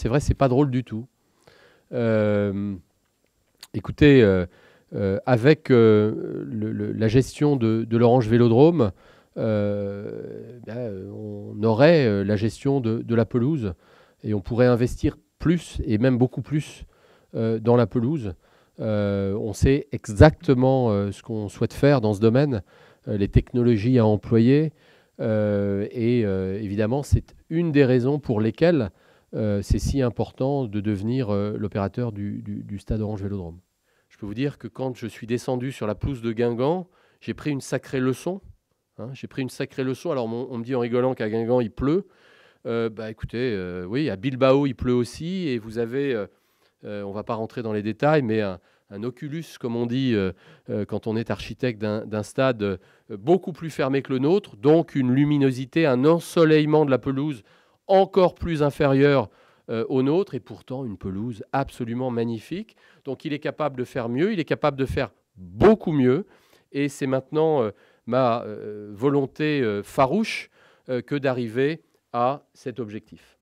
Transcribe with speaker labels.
Speaker 1: C'est vrai, c'est pas drôle du tout. Euh, écoutez, euh, euh, avec la gestion de, l'Orange Vélodrome, ben, on aurait la gestion de, la pelouse et on pourrait investir plus et même beaucoup plus dans la pelouse. on sait exactement ce qu'on souhaite faire dans ce domaine, les technologies à employer. et évidemment, c'est une des raisons pour lesquelles euh, c'est si important de devenir euh, l'opérateur du, stade Orange Vélodrome. Je peux vous dire que quand je suis descendu sur la pelouse de Guingamp, j'ai pris une sacrée leçon. Hein. j'ai pris une sacrée leçon. Alors on, me dit en rigolant qu'à Guingamp il pleut. Euh, bah, écoutez, oui, à Bilbao il pleut aussi et vous avez, on ne va pas rentrer dans les détails, mais un, oculus, comme on dit quand on est architecte d'un stade beaucoup plus fermé que le nôtre, donc une luminosité, un ensoleillement de la pelouse encore plus inférieur euh, au nôtre et pourtant une pelouse absolument magnifique. Donc il est capable de faire mieux, il est capable de faire beaucoup mieux et c'est maintenant euh, ma euh, volonté farouche que d'arriver à cet objectif.